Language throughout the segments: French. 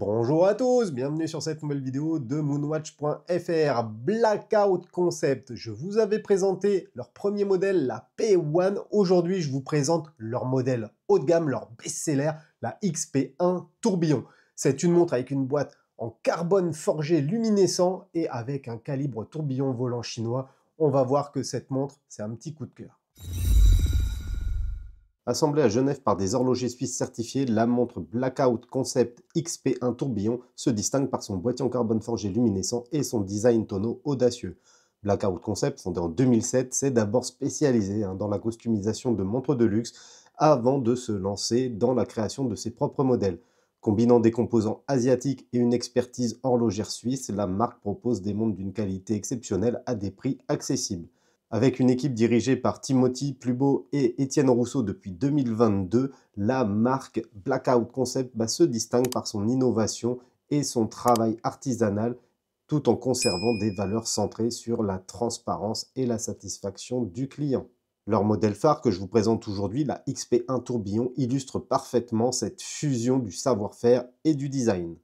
Bonjour à tous, bienvenue sur cette nouvelle vidéo de moonwatch.fr Blackout Concept. Je vous avais présenté leur premier modèle, la P1. Aujourd'hui, je vous présente leur modèle haut de gamme, leur best-seller, la XP1 Tourbillon. C'est une montre avec une boîte en carbone forgé luminescent et avec un calibre tourbillon volant chinois. On va voir que cette montre, c'est un petit coup de cœur. Assemblée à Genève par des horlogers suisses certifiés, la montre Blackout Concept XP1 Tourbillon se distingue par son boîtier en carbone forgé luminescent et son design tonneau audacieux. Blackout Concept, fondé en 2007, s'est d'abord spécialisé hein, dans la customisation de montres de luxe avant de se lancer dans la création de ses propres modèles. Combinant des composants asiatiques et une expertise horlogère suisse, la marque propose des montres d'une qualité exceptionnelle à des prix accessibles. Avec une équipe dirigée par Timothy Plubo et Étienne Rousseau depuis 2022, la marque Blackout Concept bah, se distingue par son innovation et son travail artisanal tout en conservant des valeurs centrées sur la transparence et la satisfaction du client. Leur modèle phare que je vous présente aujourd'hui, la XP1 Tourbillon, illustre parfaitement cette fusion du savoir-faire et du design.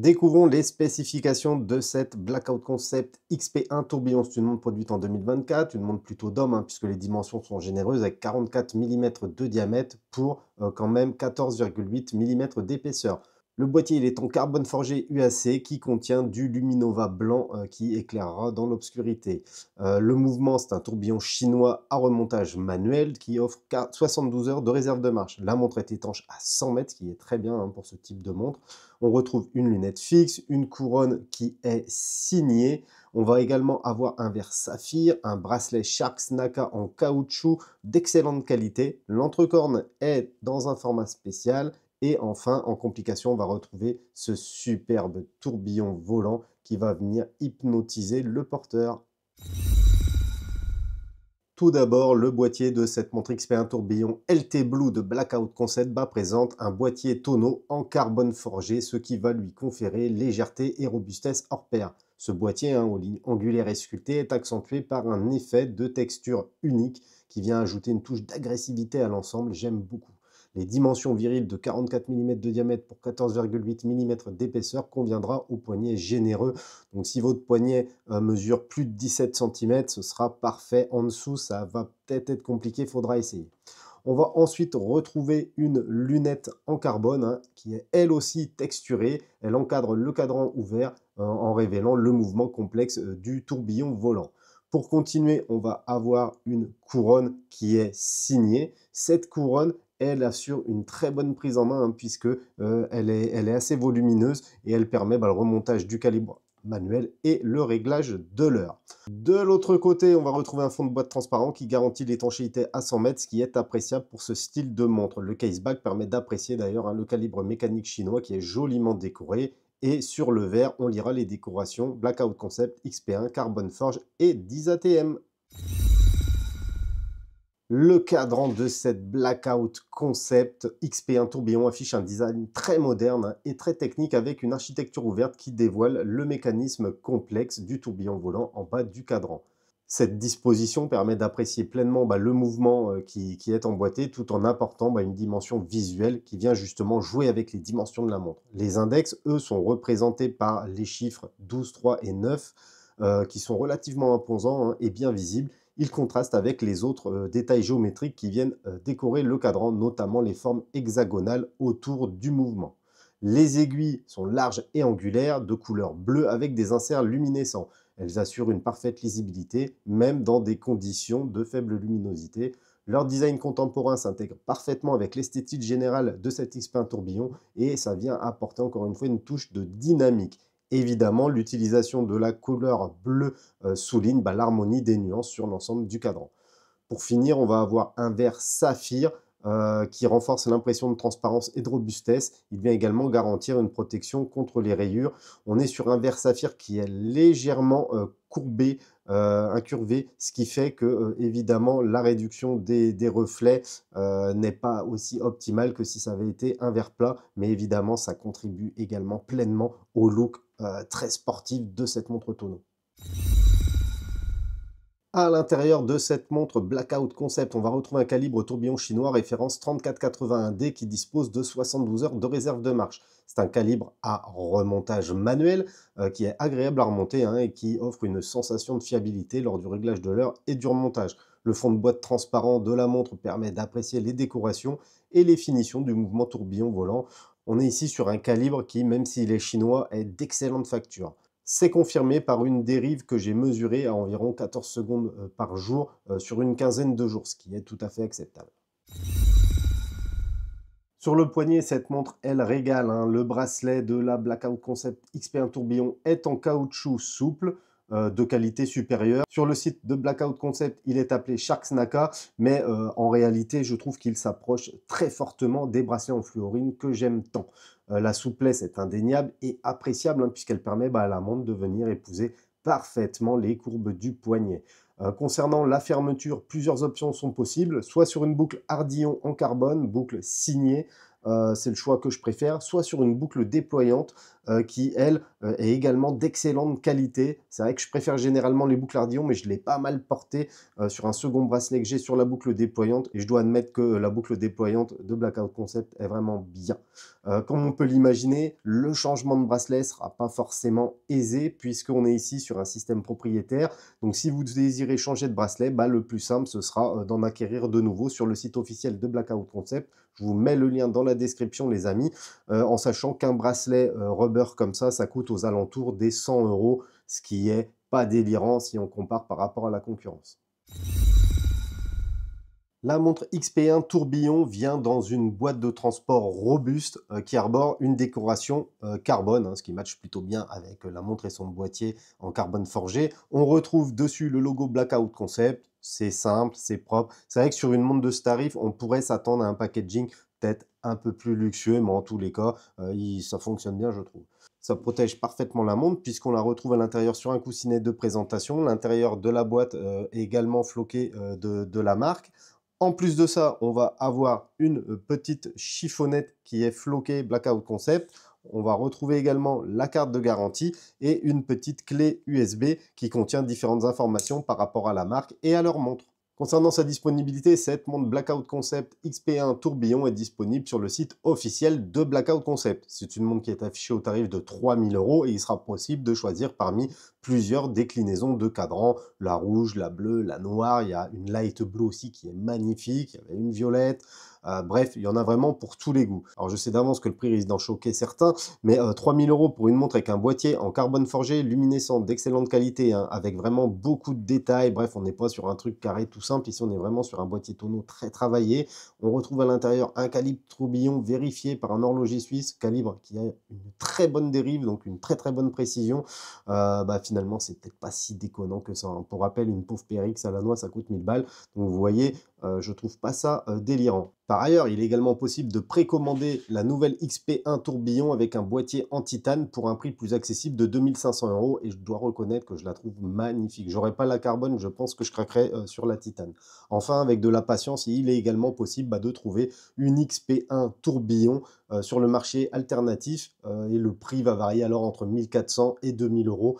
Découvrons les spécifications de cette Blackout Concept XP1 Tourbillon. C'est une montre produite en 2024, une montre plutôt d'homme, hein, puisque les dimensions sont généreuses, avec 44 mm de diamètre pour euh, quand même 14,8 mm d'épaisseur. Le boîtier est en carbone forgé UAC qui contient du luminova blanc euh, qui éclairera dans l'obscurité. Euh, le mouvement c'est un tourbillon chinois à remontage manuel qui offre 72 heures de réserve de marche. La montre est étanche à 100 mètres, qui est très bien hein, pour ce type de montre. On retrouve une lunette fixe, une couronne qui est signée. On va également avoir un verre saphir, un bracelet Sharks Naka en caoutchouc d'excellente qualité. L'entrecorne est dans un format spécial et enfin, en complication, on va retrouver ce superbe tourbillon volant qui va venir hypnotiser le porteur. Tout d'abord, le boîtier de cette montre XP1 Tourbillon LT Blue de Blackout Concept bas présente un boîtier tonneau en carbone forgé, ce qui va lui conférer légèreté et robustesse hors pair. Ce boîtier hein, aux lignes angulaires et sculptées est accentué par un effet de texture unique qui vient ajouter une touche d'agressivité à l'ensemble, j'aime beaucoup. Les dimensions viriles de 44 mm de diamètre pour 14,8 mm d'épaisseur conviendra au poignet généreux. Donc si votre poignet euh, mesure plus de 17 cm, ce sera parfait. En dessous, ça va peut-être être compliqué, faudra essayer. On va ensuite retrouver une lunette en carbone hein, qui est elle aussi texturée. Elle encadre le cadran ouvert euh, en révélant le mouvement complexe euh, du tourbillon volant. Pour continuer, on va avoir une couronne qui est signée. Cette couronne, elle assure une très bonne prise en main hein, puisque euh, elle, est, assez volumineuse et elle permet bah, le remontage du calibre manuel et le réglage de l'heure. De l'autre côté, on va retrouver un fond de boîte transparent qui garantit l'étanchéité à 100 mètres, ce qui est appréciable pour ce style de montre. Le case back permet d'apprécier d'ailleurs hein, le calibre mécanique chinois qui est joliment décoré et sur le verre, on lira les décorations Blackout Concept, XP1, Carbon Forge et 10 ATM. Le cadran de cette Blackout Concept XP1 Tourbillon affiche un design très moderne et très technique avec une architecture ouverte qui dévoile le mécanisme complexe du tourbillon volant en bas du cadran. Cette disposition permet d'apprécier pleinement bah, le mouvement euh, qui, est emboîté tout en apportant bah, une dimension visuelle qui vient justement jouer avec les dimensions de la montre. Les index, eux, sont représentés par les chiffres 12, 3 et 9 euh, qui sont relativement imposants hein, et bien visibles il contraste avec les autres euh, détails géométriques qui viennent euh, décorer le cadran, notamment les formes hexagonales autour du mouvement. Les aiguilles sont larges et angulaires, de couleur bleue avec des inserts luminescents. Elles assurent une parfaite lisibilité, même dans des conditions de faible luminosité. Leur design contemporain s'intègre parfaitement avec l'esthétique générale de cet x tourbillon et ça vient apporter encore une fois une touche de dynamique évidemment, l'utilisation de la couleur bleue euh, souligne bah, l'harmonie des nuances sur l'ensemble du cadran. Pour finir, on va avoir un verre saphir euh, qui renforce l'impression de transparence et de robustesse. Il vient également garantir une protection contre les rayures. On est sur un verre saphir qui est légèrement euh, courbé, incurvé, ce qui fait que évidemment la réduction des, des reflets n'est pas aussi optimale que si ça avait été un verre plat, mais évidemment ça contribue également pleinement au look euh, très sportive de cette montre tonneau. À l'intérieur de cette montre Blackout Concept, on va retrouver un calibre tourbillon chinois référence 3481D qui dispose de 72 heures de réserve de marche. C'est un calibre à remontage manuel euh, qui est agréable à remonter hein, et qui offre une sensation de fiabilité lors du réglage de l'heure et du remontage. Le fond de boîte transparent de la montre permet d'apprécier les décorations et les finitions du mouvement tourbillon volant. On est ici sur un calibre qui, même s'il est chinois, est d'excellente facture. C'est confirmé par une dérive que j'ai mesurée à environ 14 secondes euh, par jour euh, sur une quinzaine de jours, ce qui est tout à fait acceptable. Sur le poignet, cette montre, elle régale. Hein. Le bracelet de la Blackout Concept XP1 Tourbillon est en caoutchouc souple. Euh, de qualité supérieure. Sur le site de Blackout Concept, il est appelé Shark Snaka, mais euh, en réalité, je trouve qu'il s'approche très fortement des bracelets en fluorine que j'aime tant. Euh, la souplesse est indéniable et appréciable hein, puisqu'elle permet bah, à la montre de venir épouser parfaitement les courbes du poignet. concernant la fermeture, plusieurs options sont possibles, soit sur une boucle Ardillon en carbone, boucle signée, c'est le choix que je préfère, soit sur une boucle déployante, euh, qui, elle, euh, est également d'excellente qualité. C'est vrai que je préfère généralement les boucles Ardillon, mais je l'ai pas mal porté euh, sur un second bracelet que j'ai sur la boucle déployante. Et je dois admettre que la boucle déployante de Blackout Concept est vraiment bien. comme on peut l'imaginer, le changement de bracelet sera pas forcément aisé, puisqu'on est ici sur un système propriétaire. Donc si vous désirez changer de bracelet, bah, le plus simple, ce sera d'en acquérir de nouveau sur le site officiel de Blackout Concept. Je vous mets le lien dans la description, les amis, en sachant qu'un bracelet rubber comme ça, ça coûte aux alentours des 100 euros, ce qui est pas délirant si on compare par rapport à la concurrence. La montre XP1 Tourbillon vient dans une boîte de transport robuste euh, qui arbore une décoration euh, carbone, hein, ce qui matche plutôt bien avec euh, la montre et son boîtier en carbone forgé. On retrouve dessus le logo Blackout Concept, c'est simple, c'est propre. C'est vrai que sur une montre de ce tarif, on pourrait s'attendre à un packaging peut-être un peu plus luxueux, mais en tous les cas, euh, ça fonctionne bien, je trouve. Ça protège parfaitement la montre puisqu'on la retrouve à l'intérieur sur un coussinet de présentation. L'intérieur de la boîte euh, est également floqué euh, de, de, la marque. En plus de ça, on va avoir une petite chiffonnette qui est floquée Blackout Concept. On va retrouver également la carte de garantie et une petite clé USB qui contient différentes informations par rapport à la marque et à leur montre. Concernant sa disponibilité, cette montre Blackout Concept XP1 Tourbillon est disponible sur le site officiel de Blackout Concept. C'est une montre qui est affichée au tarif de 3000 euros et il sera possible de choisir parmi plusieurs déclinaisons de cadrans, la rouge, la bleue, la noire, il y a une light blue aussi qui est magnifique, il y avait une violette, euh, bref, il y en a vraiment pour tous les goûts. Alors je sais d'avance que le prix risque d'en choquer certains, mais 3000 euh, euros pour une montre avec un boîtier en carbone forgé, luminescent, d'excellente qualité, hein, avec vraiment beaucoup de détails, bref, on n'est pas sur un truc carré tout simple, ici on est vraiment sur un boîtier tonneau très travaillé, on retrouve à l'intérieur un calibre troubillon vérifié par un horloger suisse, calibre qui a une très bonne dérive, donc une très très bonne précision, euh, bah, finalement c'était c'est peut-être pas si déconnant que ça. Hein. Pour rappel, une pauvre périx à la noix, ça coûte 1000 balles. Donc vous voyez, euh, je trouve pas ça euh, délirant. Par ailleurs, il est également possible de précommander la nouvelle XP1 Tourbillon avec un boîtier en titane pour un prix plus accessible de 2500 euros et je dois reconnaître que je la trouve magnifique. J'aurais pas la carbone, je pense que je craquerai euh, sur la titane. Enfin, avec de la patience, il est également possible bah, de trouver une XP1 Tourbillon sur le marché alternatif et le prix va varier alors entre 1400 et 2000 euros.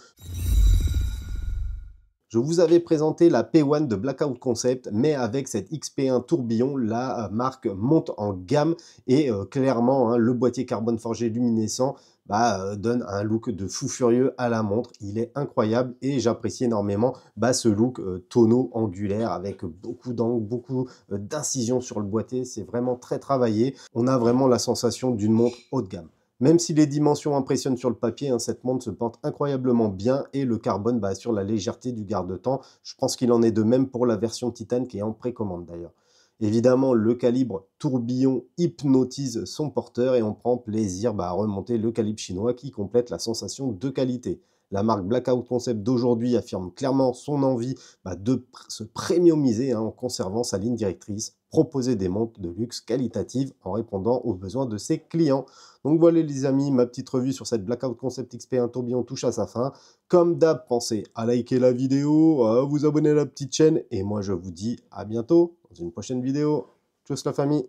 Je vous avais présenté la P1 de Blackout Concept, mais avec cette XP1 Tourbillon, la euh, marque monte en gamme et euh, clairement, hein, le boîtier carbone forgé luminescent bah, euh, donne un look de fou furieux à la montre. Il est incroyable et j'apprécie énormément bah, ce look tonneau angulaire avec beaucoup d'angles, beaucoup d'incisions sur le boîtier. C'est vraiment très travaillé. On a vraiment la sensation d'une montre haut de gamme. Même si les dimensions impressionnent sur le papier, hein, cette montre se porte incroyablement bien et le carbone bah, assure la légèreté du garde-temps. Je pense qu'il en est de même pour la version titane qui est en précommande d'ailleurs. Évidemment, le calibre tourbillon hypnotise son porteur et on prend plaisir bah, à remonter le calibre chinois qui complète la sensation de qualité. La marque Blackout Concept d'aujourd'hui affirme clairement son envie bah, de se premiumiser hein, en conservant sa ligne directrice proposer des montres de luxe qualitatives en répondant aux besoins de ses clients. Donc voilà les amis, ma petite revue sur cette Blackout Concept XP1 Tourbillon touche à sa fin. Comme d'hab, pensez à liker la vidéo, à vous abonner à la petite chaîne et moi je vous dis à bientôt dans une prochaine vidéo. Tchuss la famille